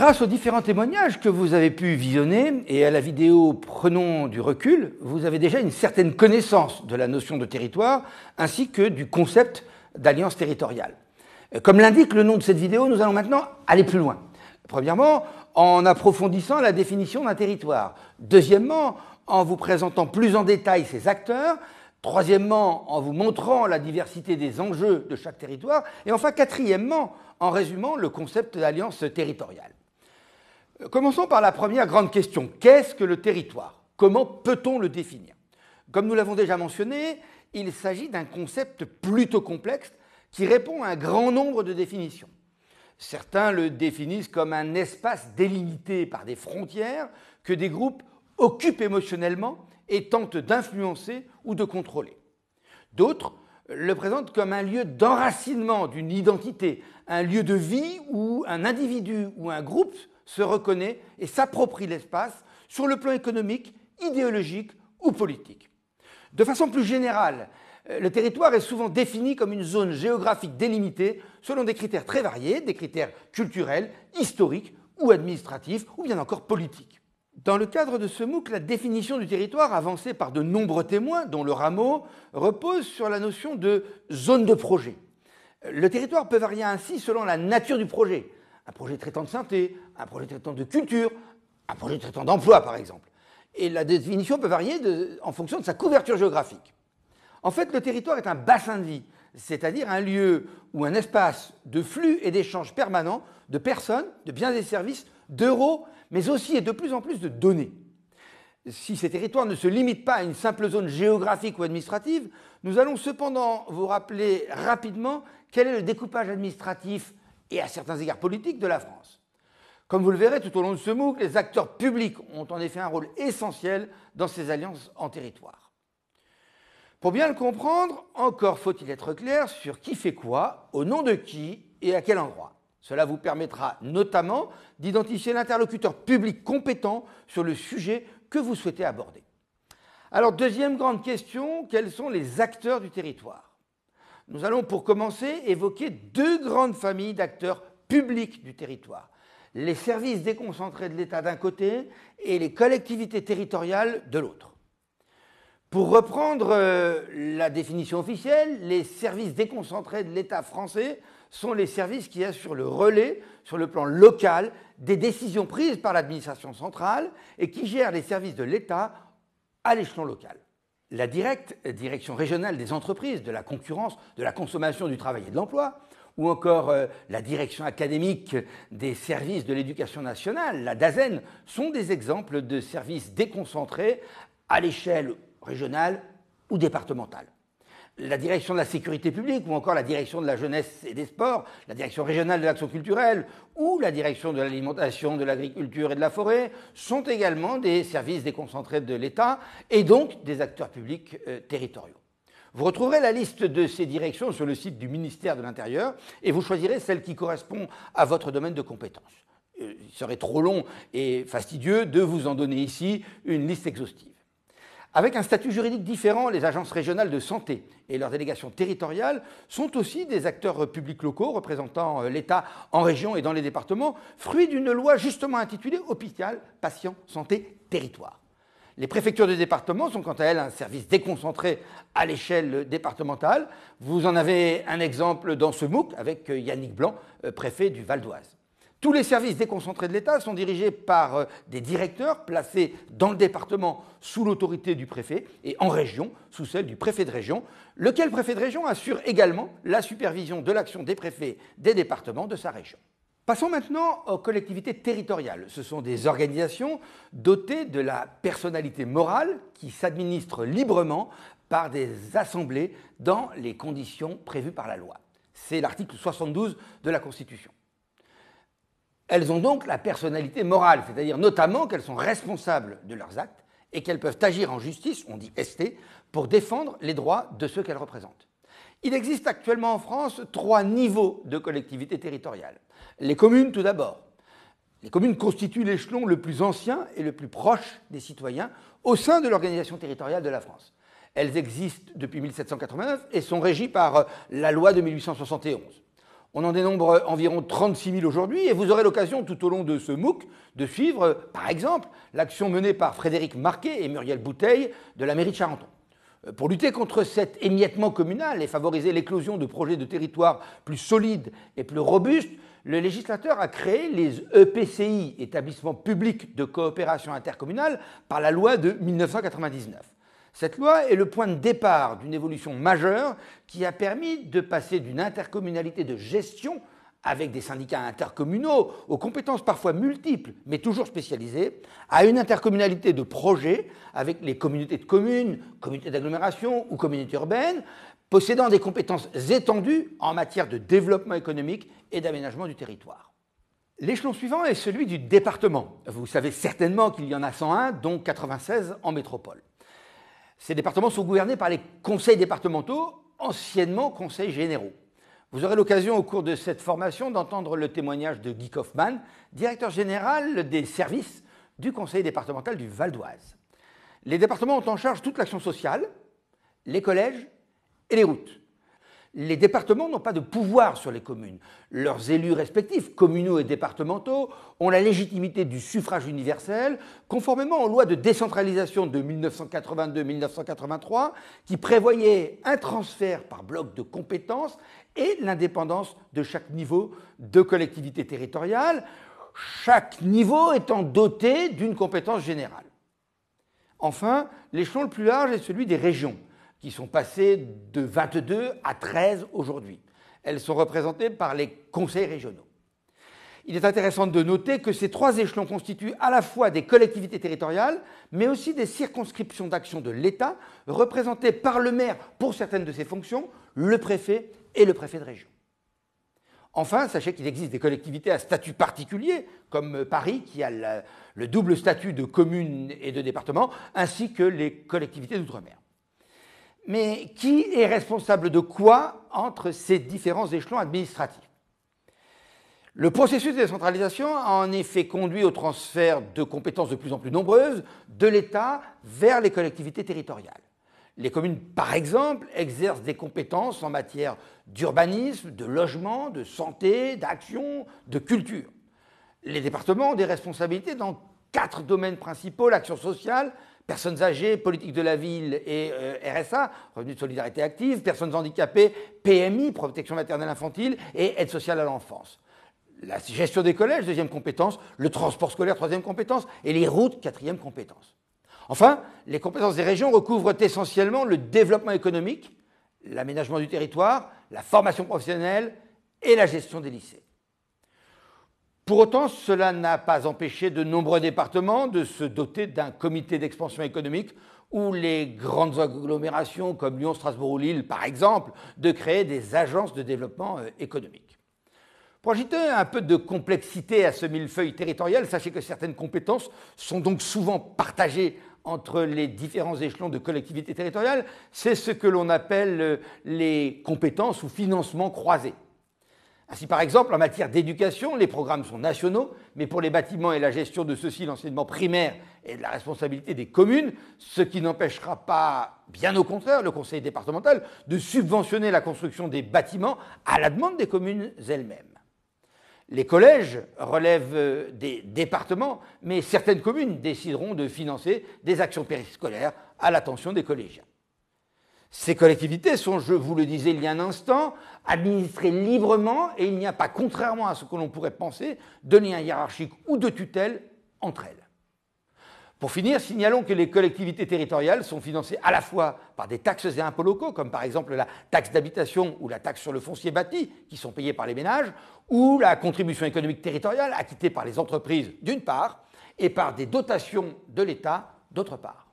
Grâce aux différents témoignages que vous avez pu visionner et à la vidéo Prenons du recul, vous avez déjà une certaine connaissance de la notion de territoire ainsi que du concept d'alliance territoriale. Comme l'indique le nom de cette vidéo, nous allons maintenant aller plus loin. Premièrement, en approfondissant la définition d'un territoire. Deuxièmement, en vous présentant plus en détail ses acteurs. Troisièmement, en vous montrant la diversité des enjeux de chaque territoire. Et enfin, quatrièmement, en résumant le concept d'alliance territoriale. Commençons par la première grande question. Qu'est-ce que le territoire Comment peut-on le définir Comme nous l'avons déjà mentionné, il s'agit d'un concept plutôt complexe qui répond à un grand nombre de définitions. Certains le définissent comme un espace délimité par des frontières que des groupes occupent émotionnellement et tentent d'influencer ou de contrôler. D'autres le présentent comme un lieu d'enracinement d'une identité, un lieu de vie où un individu ou un groupe se reconnaît et s'approprie l'espace sur le plan économique, idéologique ou politique. De façon plus générale, euh, le territoire est souvent défini comme une zone géographique délimitée selon des critères très variés, des critères culturels, historiques ou administratifs, ou bien encore politiques. Dans le cadre de ce MOOC, la définition du territoire avancée par de nombreux témoins, dont le rameau, repose sur la notion de zone de projet. Euh, le territoire peut varier ainsi selon la nature du projet, un projet traitant de santé, un projet traitant de culture, un projet traitant d'emploi, par exemple. Et la définition peut varier en fonction de sa couverture géographique. En fait, le territoire est un bassin de vie, c'est-à-dire un lieu ou un espace de flux et d'échanges permanents de personnes, de biens et services, d'euros, mais aussi et de plus en plus de données. Si ces territoires ne se limitent pas à une simple zone géographique ou administrative, nous allons cependant vous rappeler rapidement quel est le découpage administratif et à certains égards politiques de la France. Comme vous le verrez tout au long de ce MOOC, les acteurs publics ont en effet un rôle essentiel dans ces alliances en territoire. Pour bien le comprendre, encore faut-il être clair sur qui fait quoi, au nom de qui et à quel endroit. Cela vous permettra notamment d'identifier l'interlocuteur public compétent sur le sujet que vous souhaitez aborder. Alors deuxième grande question, quels sont les acteurs du territoire nous allons pour commencer évoquer deux grandes familles d'acteurs publics du territoire. Les services déconcentrés de l'État d'un côté et les collectivités territoriales de l'autre. Pour reprendre euh, la définition officielle, les services déconcentrés de l'État français sont les services qui assurent le relais sur le plan local des décisions prises par l'administration centrale et qui gèrent les services de l'État à l'échelon local la directe, direction régionale des entreprises, de la concurrence, de la consommation, du travail et de l'emploi, ou encore euh, la direction académique des services de l'éducation nationale, la DAZEN, sont des exemples de services déconcentrés à l'échelle régionale ou départementale la direction de la sécurité publique ou encore la direction de la jeunesse et des sports, la direction régionale de l'action culturelle ou la direction de l'alimentation, de l'agriculture et de la forêt sont également des services déconcentrés de l'État et donc des acteurs publics euh, territoriaux. Vous retrouverez la liste de ces directions sur le site du ministère de l'Intérieur et vous choisirez celle qui correspond à votre domaine de compétence. Euh, il serait trop long et fastidieux de vous en donner ici une liste exhaustive. Avec un statut juridique différent, les agences régionales de santé et leurs délégations territoriales sont aussi des acteurs euh, publics locaux représentant euh, l'État en région et dans les départements, fruit d'une loi justement intitulée Hôpital, Patient, Santé, Territoire. Les préfectures de département sont quant à elles un service déconcentré à l'échelle départementale. Vous en avez un exemple dans ce MOOC avec euh, Yannick Blanc, préfet du Val d'Oise. Tous les services déconcentrés de l'État sont dirigés par euh, des directeurs placés dans le département sous l'autorité du préfet et en région sous celle du préfet de région, lequel préfet de région assure également la supervision de l'action des préfets des départements de sa région. Passons maintenant aux collectivités territoriales. Ce sont des organisations dotées de la personnalité morale qui s'administrent librement par des assemblées dans les conditions prévues par la loi. C'est l'article 72 de la Constitution. Elles ont donc la personnalité morale, c'est-à-dire notamment qu'elles sont responsables de leurs actes et qu'elles peuvent agir en justice, on dit ST, pour défendre les droits de ceux qu'elles représentent. Il existe actuellement en France trois niveaux de collectivités territoriales. Les communes tout d'abord. Les communes constituent l'échelon le plus ancien et le plus proche des citoyens au sein de l'organisation territoriale de la France. Elles existent depuis 1789 et sont régies par la loi de 1871. On en dénombre environ 36 000 aujourd'hui et vous aurez l'occasion tout au long de ce MOOC de suivre, par exemple, l'action menée par Frédéric Marquet et Muriel Bouteille de la mairie de Charenton. Euh, pour lutter contre cet émiettement communal et favoriser l'éclosion de projets de territoire plus solides et plus robustes, le législateur a créé les EPCI, établissements publics de coopération intercommunale, par la loi de 1999. Cette loi est le point de départ d'une évolution majeure qui a permis de passer d'une intercommunalité de gestion avec des syndicats intercommunaux aux compétences parfois multiples mais toujours spécialisées, à une intercommunalité de projet avec les communautés de communes, communautés d'agglomération ou communautés urbaines, possédant des compétences étendues en matière de développement économique et d'aménagement du territoire. L'échelon suivant est celui du département. Vous savez certainement qu'il y en a 101, dont 96 en métropole. Ces départements sont gouvernés par les conseils départementaux, anciennement conseils généraux. Vous aurez l'occasion au cours de cette formation d'entendre le témoignage de Guy Kaufmann, directeur général des services du conseil départemental du Val d'Oise. Les départements ont en charge toute l'action sociale, les collèges et les routes. Les départements n'ont pas de pouvoir sur les communes. Leurs élus respectifs, communaux et départementaux, ont la légitimité du suffrage universel, conformément aux lois de décentralisation de 1982-1983, qui prévoyaient un transfert par bloc de compétences et l'indépendance de chaque niveau de collectivité territoriale, chaque niveau étant doté d'une compétence générale. Enfin, l'échelon le plus large est celui des régions qui sont passées de 22 à 13 aujourd'hui. Elles sont représentées par les conseils régionaux. Il est intéressant de noter que ces trois échelons constituent à la fois des collectivités territoriales, mais aussi des circonscriptions d'action de l'État, représentées par le maire pour certaines de ses fonctions, le préfet et le préfet de région. Enfin, sachez qu'il existe des collectivités à statut particulier, comme Paris, qui a le, double statut de commune et de département, ainsi que les collectivités d'outre-mer. Mais qui est responsable de quoi entre ces différents échelons administratifs Le processus de décentralisation a en effet conduit au transfert de compétences de plus en plus nombreuses de l'État vers les collectivités territoriales. Les communes, par exemple, exercent des compétences en matière d'urbanisme, de logement, de santé, d'action, de culture. Les départements ont des responsabilités dans quatre domaines principaux, l'action sociale, personnes âgées, politique de la ville et euh, RSA, revenus de solidarité active, personnes handicapées, PMI, protection maternelle infantile et aide sociale à l'enfance. La gestion des collèges, deuxième compétence, le transport scolaire, troisième compétence, et les routes, quatrième compétence. Enfin, les compétences des régions recouvrent essentiellement le développement économique, l'aménagement du territoire, la formation professionnelle et la gestion des lycées. Pour autant, cela n'a pas empêché de nombreux départements de se doter d'un comité d'expansion économique ou les grandes agglomérations comme Lyon, Strasbourg ou Lille, par exemple, de créer des agences de développement euh, économique. Pour ajouter un peu de complexité à ce millefeuille territorial, sachez que certaines compétences sont donc souvent partagées entre les différents échelons de collectivités territoriales. C'est ce que l'on appelle euh, les compétences ou financements croisés. Ainsi, ah, par exemple, en matière d'éducation, les programmes sont nationaux, mais pour les bâtiments et la gestion de ceux-ci, l'enseignement primaire est de la responsabilité des communes, ce qui n'empêchera pas, bien au contraire, le conseil départemental de subventionner la construction des bâtiments à la demande des communes elles-mêmes. Les collèges relèvent euh, des départements, mais certaines communes décideront de financer des actions périscolaires à l'attention des collégiens. Ces collectivités sont, je vous le disais il y a un instant, administrées librement et il n'y a pas, contrairement à ce que l'on pourrait penser, de lien hiérarchique ou de tutelle entre elles. Pour finir, signalons que les collectivités territoriales sont financées à la fois par des taxes et impôts locaux, comme par exemple la taxe d'habitation ou la taxe sur le foncier bâti, qui sont payées par les ménages, ou la contribution économique territoriale acquittée par les entreprises d'une part, et par des dotations de l'État d'autre part.